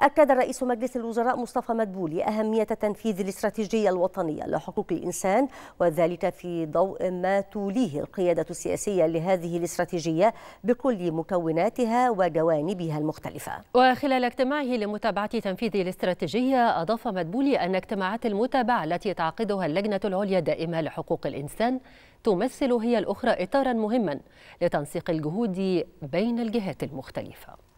أكد رئيس مجلس الوزراء مصطفى مدبولي أهمية تنفيذ الاستراتيجية الوطنية لحقوق الإنسان وذلك في ضوء ما توليه القيادة السياسية لهذه الاستراتيجية بكل مكوناتها وجوانبها المختلفة وخلال اجتماعه لمتابعة تنفيذ الاستراتيجية أضاف مدبولي أن اجتماعات المتابعة التي تعقدها اللجنة العليا الدائمة لحقوق الإنسان تمثل هي الأخرى إطارا مهما لتنسيق الجهود بين الجهات المختلفة